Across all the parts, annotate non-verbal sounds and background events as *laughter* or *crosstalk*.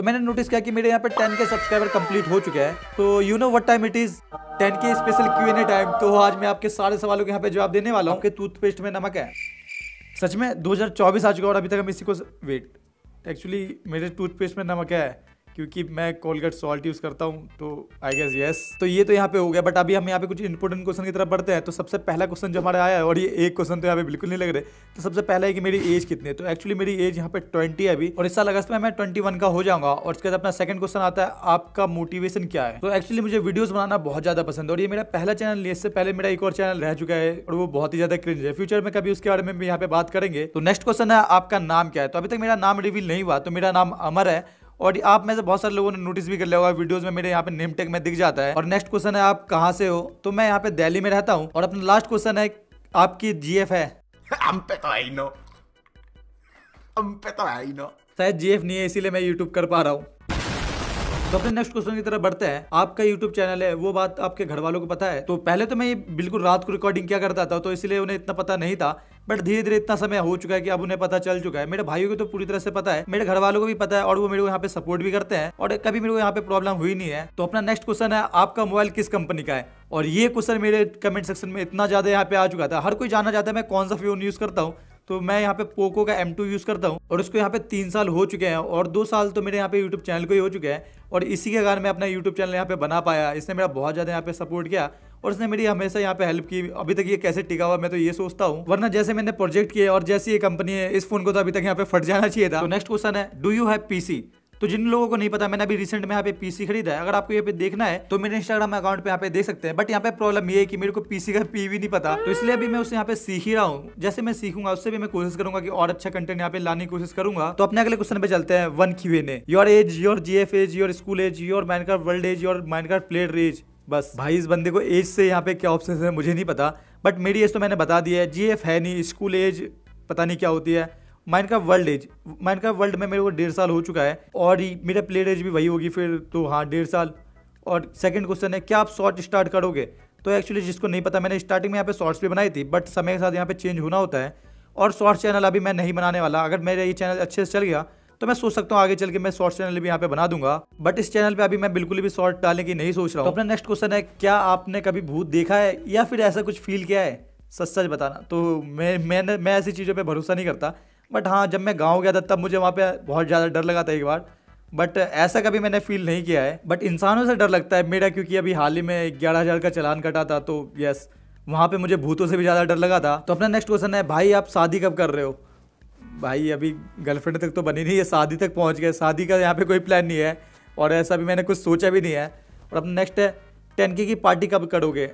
तो मैंने नोटिस किया कि मेरे यहाँ पे टेन के सब्सक्राइबर कंप्लीट हो चुके हैं तो you know what time it is ten K special Q N A time तो आज मैं आपके सारे सवालों के यहाँ पे जवाब देने वाला हूँ कि टूथपेस्ट में नमक है सच में 2024 आ चुका और अभी तक हम इसी को वेट एक्चुअली मेरे टूथपेस्ट में नमक है क्योंकि मैं कोलगेट सॉल्ट यूज़ करता हूँ तो आई गेस येस तो ये तो यहाँ पे हो गया बट अभी हम यहाँ पे कुछ इंपोर्टेंट क्वेश्चन की तरफ बढ़ते हैं तो सबसे पहला क्वेश्चन जो हमारा आया है और ये एक क्वेश्चन तो यहाँ पे बिल्कुल नहीं लग रहे तो सबसे पहला है कि मेरी एज कितनी है तो एक्चुअली मेरी एज यहाँ पे ट्वेंटी है अभी और इस साल अगस्त में मैं ट्वेंटी का हो जाऊंगा और इसके बाद अपना सेकंड क्वेश्चन आता है आपका मोटिवेशन क्या है तो एक्चुअली मुझे वीडियो बनाना बहुत ज्यादा पसंद है और ये मेरा पहला चैनल इससे पहले मेरा एक और चैनल रह चुका है और वो बहुत ही ज्यादा क्रिंज है फ्यूचर में कभी उसके बारे में भी यहाँ पे बात करेंगे तो नेक्स्ट क्वेश्चन है आपका नाम क्या है तो अभी तक मेरा नाम रिवील नहीं हुआ तो मेरा नाम अमर है और आप में से बहुत सारे लोगों ने नोटिस भी कर लिया होगा वीडियोस में मेरे यहाँ पे नेम टेक में दिख जाता है और नेक्स्ट क्वेश्चन है आप कहाँ से हो तो मैं यहाँ पे दिल्ली में रहता हूँ और अपना लास्ट क्वेश्चन है आपकी जी एफ है *laughs* तो तो शायद जी एफ नहीं है इसीलिए मैं यूट्यूब कर पा रहा हूँ तो अपने नेक्स्ट क्वेश्चन की तरफ बढ़ते हैं आपका यूट्यूब चैनल है वो बात आपके घर वालों को पता है तो पहले तो मैं ये बिल्कुल रात को रिकॉर्डिंग क्या करता था तो इसलिए उन्हें इतना पता नहीं था बट धीरे धीरे इतना समय हो चुका है कि अब उन्हें पता चल चुका है मेरे भाइयों को तो पूरी तरह से पता है मेरे घर वालों को भी पता है और वो मेरे को यहाँ पे सपोर्ट भी करते हैं और कभी मेरे को यहाँ पे प्रॉब्लम हुई नहीं है तो अपना नेक्स्ट क्वेश्चन है आपका मोबाइल किस कंपनी का है और ये क्वेश्चन मेरे कमेंट सेक्शन में इतना ज्यादा यहाँ पे आ चुका था हर कोई जाना चाहता है मैं कौन सा फोन यूज करता हूँ तो मैं यहाँ पे पोको का एम टू यूज़ करता हूँ और उसको यहाँ पे तीन साल हो चुके हैं और दो साल तो मेरे यहाँ पे यूट्यूब चैनल को ही हो चुके हैं और इसी के कारण मैं अपना यूट्यूब चैनल यहाँ पे बना पाया इसने मेरा बहुत ज़्यादा यहाँ पे सपोर्ट किया और इसने मेरी हमेशा यहाँ पे हेल्प की अभी तक ये कैसे टिका हुआ मैं तो ये सोचता हूँ वरना जैसे मैंने प्रोजेक्ट किया और जैसी ये कंपनी है इस फोन को तो अभी तक यहाँ पे फट जाना चाहिए था तो नेक्स्ट क्वेश्चन है डू यू हैव पीसी तो जिन लोगों को नहीं पता मैंने अभी रिसेंट में यहाँ पे पीसी खरीदा है अगर आपको यहाँ पे देखना है तो मेरे इंस्टाग्राम अकाउंट पे यहाँ पे देख सकते हैं बट यहाँ पे प्रॉब्लम ये है कि मेरे को पीसी का पी भी नहीं पता तो इसलिए अभी मैं उसे यहाँ पे सीख ही रहा हूँ जैसे मैं सीखूंगा उससे भी मैं कोशिश करूंगा कि और अच्छा कंटेंट यहाँ पे लाने की कोशिश करूंगा तो अपने अगले क्वेश्चन पे चलते हैं वन क्यू ने your age your G F age your school age your Minecraft world age your Minecraft player age बस भाई इस बंदे को एज से यहाँ पे क्या ऑप्शन है मुझे नहीं पता बट मेरी एज तो मैंने बता दी है जी एफ है नहीं स्कूल एज पता नहीं क्या होती है Minecraft world age Minecraft world में मेरे को डेढ़ साल हो चुका है और मेरा प्लेयर एज भी वही होगी फिर तो हाँ डेढ़ साल और सेकंड क्वेश्चन है क्या आप शॉर्ट स्टार्ट करोगे तो एक्चुअली जिसको नहीं पता मैंने स्टार्टिंग में यहाँ पे शॉर्ट्स भी बनाई थी बट समय के साथ यहाँ पे चेंज होना होता है और शॉर्ट्स चैनल अभी मैं नहीं बनाने वाला अगर मेरा ये चैनल अच्छे से चल गया तो मैं सोच सकता हूँ आगे चल के मैं शॉर्ट्स चैनल भी यहाँ पे बना दूंगा बट इस चैनल पे अभी मैं बिल्कुल भी शॉर्ट डालने की नहीं सोच रहा हूँ तो अपना नेक्स्ट क्वेश्चन है क्या आपने कभी भूत देखा है या फिर ऐसा कुछ फील किया है सच सच बताना तो मैं मैंने मैं ऐसी चीज़ों पर भरोसा नहीं करता बट हाँ जब मैं गाँव गया था तब मुझे वहाँ पर बहुत ज़्यादा डर लगा था एक बार बट ऐसा कभी मैंने फील नहीं किया है बट इंसानों से डर लगता है मेरा क्योंकि अभी हाल ही में ग्यारह हज़ार का चलान कटा था तो यस वहाँ पे मुझे भूतों से भी ज़्यादा डर लगा था तो अपना नेक्स्ट क्वेश्चन है भाई आप शादी कब कर रहे हो भाई अभी गर्लफ्रेंड तक तो बनी नहीं है शादी तक पहुँच गए शादी का यहाँ पर कोई प्लान नहीं है और ऐसा भी मैंने कुछ सोचा भी नहीं है और अपना नेक्स्ट है टेन की पार्टी कब करोगे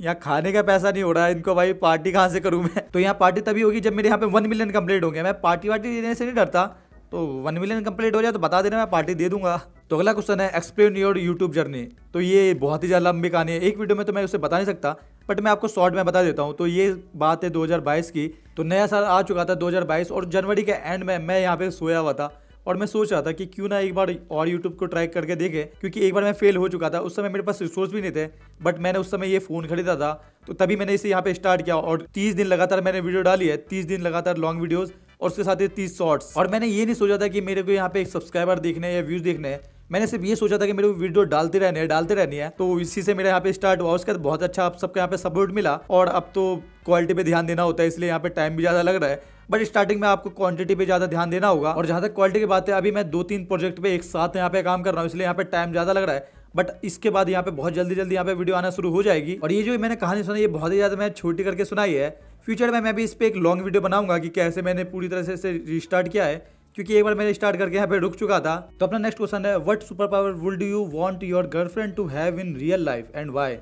यहाँ खाने का पैसा नहीं हो रहा है इनको भाई पार्टी कहाँ से करूँ मैं तो यहाँ पार्टी तभी होगी जब मेरे यहाँ पे वन मिलियन कम्प्लीट होंगे मैं पार्टी वार्टी देने से नहीं डरता तो वन मिलियन कम्प्लीट हो जाए तो बता देना मैं पार्टी दे दूंगा तो अगला क्वेश्चन है एक्सप्लेन योर यूट्यूब जर्नी तो ये बहुत ही ज़्यादा लंबी कहानी है एक वीडियो में तो मैं उसे बता नहीं सकता बट मैं आपको शॉर्ट में बता देता हूँ तो ये बात है 2022 की तो नया साल आ चुका था 2022 और जनवरी के एंड में मैं यहाँ पे सोया हुआ था और मैं सोच रहा था कि क्यों ना एक बार और यूट्यूब को ट्राई करके देखें क्योंकि एक बार मैं फेल हो चुका था उस समय मेरे पास रिसोर्स भी नहीं थे बट मैंने उस समय ये फ़ोन खरीदा था तो तभी मैंने इसे यहाँ पे स्टार्ट किया और तीस दिन लगातार मैंने वीडियो डाली है तीस दिन लगातार लॉन्ग वीडियोज़ और उसके साथ ही तीस शॉर्ट्स और मैंने ये नहीं सोचा था कि मेरे को यहाँ पे एक सब्सक्राइबर देखने या व्यूज़ देखने हैं मैंने सिर्फ ये सोचा था कि मेरे को वीडियो डालते रहने डालते रहनी है तो इसी से मेरे यहाँ पे स्टार्ट हुआ उसके बाद बहुत अच्छा आप सबको यहाँ पे सपोर्ट मिला और अब तो क्वालिटी पे ध्यान देना होता है इसलिए यहाँ पे टाइम भी ज़्यादा लग रहा है बट स्टार्टिंग में आपको क्वांटिटी पे ज़्यादा ध्यान देना होगा और जहाँ तक क्वालिटी की बात है अभी मैं दो तीन प्रोजेक्ट पे एक साथ यहाँ पे काम कर रहा हूँ इसलिए यहाँ पे टाइम ज़्यादा लग रहा है बट इसके बाद यहाँ पे बहुत जल्दी जल्दी यहाँ पे वीडियो आना शुरू हो जाएगी और ये जो मैंने कहानी सुनाई ये बहुत ही ज़्यादा मैं छोटी करके सुनाई है फ्यूचर में मैं भी इस पर एक लॉन्ग वीडियो बनाऊंगा कि कैसे मैंने पूरी तरह से इसे रिस्टार्ट किया है क्योंकि एक बार मैंने स्टार्ट करके यहाँ पे रुक चुका था तो अपना नेक्स्ट क्वेश्चन है what super power would you want your girlfriend to have in real life and why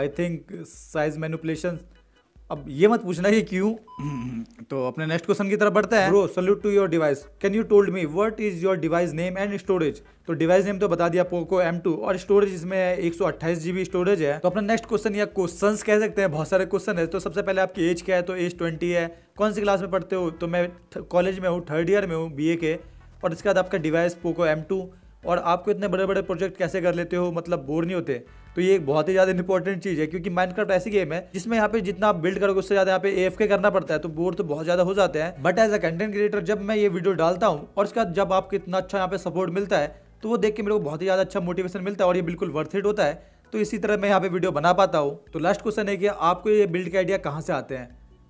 I think size manipulation अब ये मत पूछना है क्यों तो अपने नेक्स्ट क्वेश्चन की तरफ बढ़ते हैं bro salute to your device can you told me what is your device name and storage तो डिवाइस नेम तो बता दिया पोको एम टू और स्टोरेज इसमें एक सौ स्टोरेज है तो अपना नेक्स्ट क्वेश्चन या क्वेश्चन कह सकते हैं बहुत सारे क्वेश्चन है तो सबसे पहले आपकी एज क्या है तो एज ट्वेंटी है कौन सी क्लास में पढ़ते हो तो मैं कॉलेज में हूँ थर्ड ईयर में हूँ बी के और इसके बाद आपका डिवाइस पोको एम और आपको इतने बड़े बड़े प्रोजेक्ट कैसे कर लेते हो मतलब बोर नहीं होते तो ये बहुत ही ज्यादा इंपॉर्टेंट चीज है क्योंकि माइनक्राफ्ट ऐसी गेम है जिसमें यहाँ पे जितना आप बिल्ड करोगे उससे ज्यादा यहाँ पे एफ करना पड़ता है तो बोर तो बहुत ज्यादा हो जाते हैं but as a content creator जब मैं ये वीडियो डालता हूँ और उसके बाद जब आपको इतना अच्छा यहाँ पे सपोर्ट मिलता है तो वो देख के मेरे को बहुत ही ज्यादा अच्छा मोटिवेशन मिलता है और ये बिल्कुल वर्थ इट होता है तो इसी तरह मैं यहाँ पे वीडियो बना पाता हूँ तो लास्ट क्वेश्चन है कि आपको ये बिल्ड के आइडिया कहाँ से आते हैं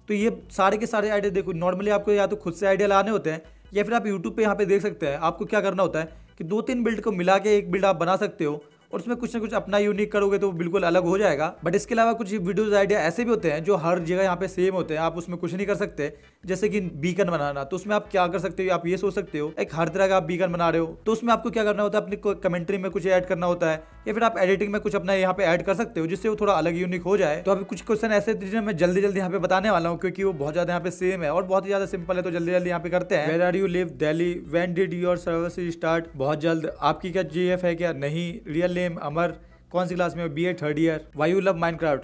तो ये सारे के सारे आइडिया देखो नॉर्मली आपको या तो खुद से आइडिया लाने होते हैं या फिर आप यूट्यूब पे यहाँ पे देख सकते हैं आपको क्या करना होता है कि दो तीन बिल्ड को मिला के एक बिल्ड आप बना सकते हो और उसमें कुछ ना कुछ अपना यूनिक करोगे तो बिल्कुल अलग हो जाएगा बट इसके अलावा कुछ वीडियोज आइडिया ऐसे भी होते हैं जो हर जगह यहाँ पे सेम होते हैं आप उसमें कुछ नहीं कर सकते जैसे कि बीकन बनाना तो उसमें आप क्या कर सकते हो आप ये सोच सकते हो एक हर तरह का आप बीकन बना रहे हो तो उसमें आपको क्या करना होता है अपनी कमेंट्री में कुछ ऐड करना होता है या फिर आप एडिटिंग में कुछ अपना यहाँ पे ऐड कर सकते हो जिससे वो थोड़ा अलग यूनिक हो जाए तो अभी कुछ क्वेश्चन ऐसे जिन्हें मैं जल्दी जल्दी यहाँ पे बताने वाला हूँ क्योंकि वो बहुत ज्यादा यहाँ पे सेम है और बहुत ही ज्यादा सिंपल है तो जल्दी जल्दी यहाँ पे करते हैं where are you live Delhi when did your service start बहुत जल्द आपकी क्या जी है क्या नहीं रियल सलेम अमर कौन सी क्लास में हो B A third year why you love Minecraft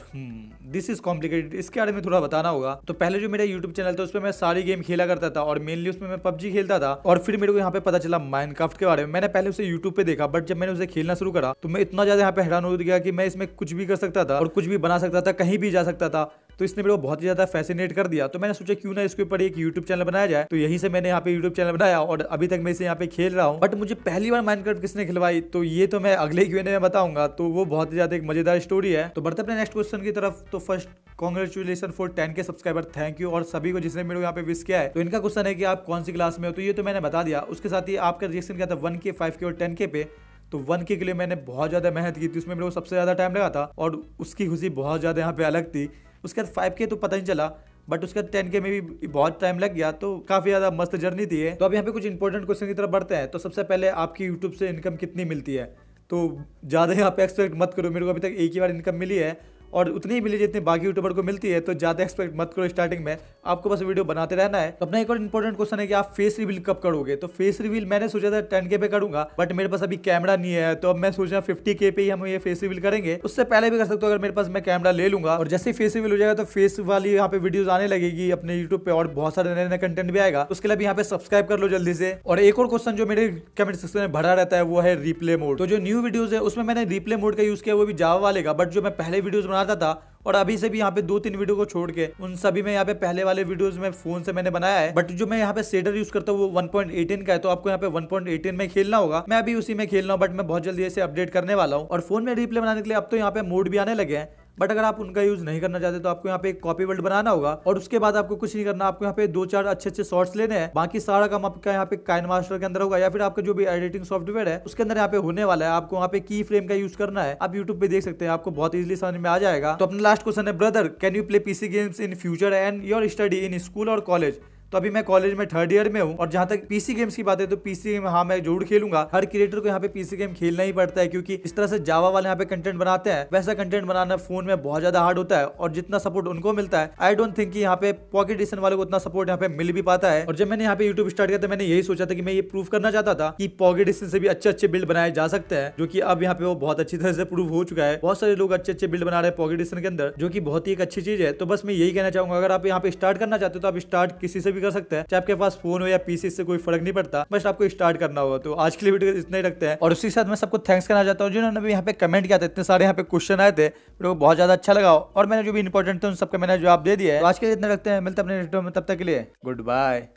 this is complicated इसके बारे में थोड़ा बताना होगा तो पहले जो मेरा यूट्यूब चैनल था उस पर मैं सारी गेम खेला करता था और मेनली उसमें मैं पबजी खेलता था और फिर मेरे को यहाँ पे पता चला माइंड के बारे में मैंने पहले उसे यूट्यूब पे देखा बट जब मैंने उसे खेलना शुरू करा तो मैं इतना ज्यादा यहाँ पे हैरान हो गया कि मैं इसमें कुछ भी कर सकता था और कुछ भी बना सकता था कहीं भी जा सकता था तो इसने मेरे को बहुत ही ज्यादा फैसिनेट कर दिया तो मैंने सोचा क्यों ना इसके ऊपर एक यूट्यूब चैनल बनाया जाए तो यहीं से मैंने यहाँ पे यूट्यूब चैनल बनाया और अभी तक मैं इसे यहाँ पे खेल रहा हूँ बट मुझे पहली बार माइनक्राफ्ट किसने खिलवाई तो ये तो मैं अगले क्यूएनए में बताऊंगा तो वो बहुत ही ज्यादा एक मजेदार स्टोरी है तो बढ़ते अपने नेक्स्ट क्वेश्चन की तरफ तो first congratulation for ten K subscriber thank you और सभी को जिसने मेरे को यहाँ पे विश किया है तो इनका क्वेश्चन है कि आप कौन सी क्लास में हो तो ये तो मैंने बता दिया उसके साथ ही आपका रिएक्शन क्या था वन के फाइव के और टेन के पे तो वन के लिए मैंने बहुत ज़्यादा मेहनत की थी उसमें मेरे को सबसे ज़्यादा टाइम लगा था और उसकी खुशी बहुत ज़्यादा यहाँ पे अलग थी उसके बाद फाइव के तो पता नहीं चला बट उसके टेन के में भी बहुत टाइम लग गया तो काफी ज्यादा मस्त जर्नी थी है तो अब यहाँ पे कुछ इंपॉर्टेंट क्वेश्चन की तरफ बढ़ते हैं तो सबसे पहले आपकी यूट्यूब से इनकम कितनी मिलती है तो ज़्यादा यहाँ पे एक्सपेक्ट मत करो मेरे को अभी तक एक ही बार इनकम मिली है और उतनी ही मिली जितनी बाकी यूट्यूबर को मिलती है तो ज़्यादा एक्सपेक्ट मत करो स्टार्टिंग में आपको बस वीडियो बनाते रहना है अपना एक और इंपॉर्टेंट क्वेश्चन है कि आप फेस रिवील कब करोगे तो फेस रिवील मैंने सोचा था टेन के पे करूंगा बट मेरे पास अभी कैमरा नहीं है तो अब मैं सोच रहा हूँ फिफ्टी के पे ही हम ये फेस रिवील करेंगे उससे पहले भी कर सकते हो अगर मेरे पास मैं कैमरा ले लूंगा और जैसे फेस रिवील हो जाएगा तो फेस वाली यहाँ पे वीडियो आने लगेगी अपने यूट्यूब पे और बहुत सारे नए नए कंटेंट भी आएगा उसके लिए यहाँ पे सब्सक्राइब कर लो जल्दी से और एक और क्वेश्चन जो मेरे कमेंट सेक्शन में भरा रहता है वो है रिप्ले मोड तो जो न्यू वीडियोज है उसमें मैंने रिप्ले मोड का यूज किया वो भी जावा वाले का बट जो मैं पहले वीडियो बना बनाता था और अभी से भी यहाँ पे दो तीन वीडियो को छोड़ के उन सभी में यहाँ पे पहले वाले वीडियोस में फोन से मैंने बनाया है बट जो मैं यहाँ पे सेडर यूज करता हूँ वो 1.18 का है तो आपको यहाँ पे 1.18 में खेलना होगा मैं अभी उसी में खेल रहा हूँ बट मैं बहुत जल्दी इसे अपडेट करने वाला हूँ और फोन में रिप्ले बनाने के लिए अब तो यहाँ पे मोड भी आने लगे हैं बट अगर आप उनका यूज नहीं करना चाहते तो आपको यहाँ पे एक कॉपी वर्ल्ड बनाना होगा और उसके बाद आपको कुछ नहीं करना आपको यहाँ पे दो चार अच्छे अच्छे शॉर्ट्स लेने हैं बाकी सारा काम आपका यहाँ पे काइन मास्टर के अंदर होगा या फिर आपका जो भी एडिटिंग सॉफ्टवेयर है उसके अंदर यहाँ पे होने वाला है आपको यहाँ पे की फ्रेम का यूज करना है आप यूट्यूब पे देख सकते हैं आपको बहुत इजिली समझ में आ जाएगा तो अपना लास्ट क्वेश्चन है brother can you play PC games in future and your study in school और कॉलेज तो अभी मैं कॉलेज में थर्ड ईयर में हूँ और जहाँ तक पीसी गेम्स की बात है तो पीसी गेम हाँ मैं जरूर खेलूंगा हर क्रिएटर को यहाँ पे पीसी गेम खेलना ही पड़ता है क्योंकि इस तरह से जावा वाले यहाँ पे कंटेंट बनाते हैं वैसा कंटेंट बनाना फोन में बहुत ज्यादा हार्ड होता है और जितना सपोर्ट उनको मिलता है आई डोंट थिंक यहाँ पे पॉकेट एडिशन वाले को उतना सपोर्ट यहाँ पे मिल भी पाता है और जब मैंने यहाँ पे यूट्यूब स्टार्ट किया था तो मैंने यही सोचा था कि मैं ये प्रूफ करना चाहता था कि पॉकेट एडिशन से भी अच्छे अच्छे बिल्ड बनाए जा सकते हैं जो की अब यहाँ पे वो बहुत अच्छी तरह से प्रूफ हो चुका है बहुत सारे लोग अच्छे अच्छे बिल्ड बना रहे हैं पॉकेट एडिशन के अंदर जो की बहुत ही एक अच्छी चीज है तो बस मैं यही कहना चाहूंगा अगर आप यहाँ पे स्टार्ट करना चाहते हो तो आप स्टार्ट किसी से भी कर सकते हैं चाहे आपके पास फोन हो या पीसी इससे कोई फर्क नहीं पड़ता बस आपको स्टार्ट करना होगा तो आज के लिए वीडियो इतना ही रखते हैं और उसी साथ मैं सबको थैंक्स करना चाहता हूँ जिन्होंने यहाँ पे कमेंट किया था इतने सारे यहाँ पे क्वेश्चन आए थे वो बहुत ज्यादा अच्छा लगा और मैंने जो भी इंपॉर्टेंट थे उन सबका मैंने जवाब दे दिया है तो आज के लिए इतना रखते हैं मिलते अपने तब तक के लिए गुड बाय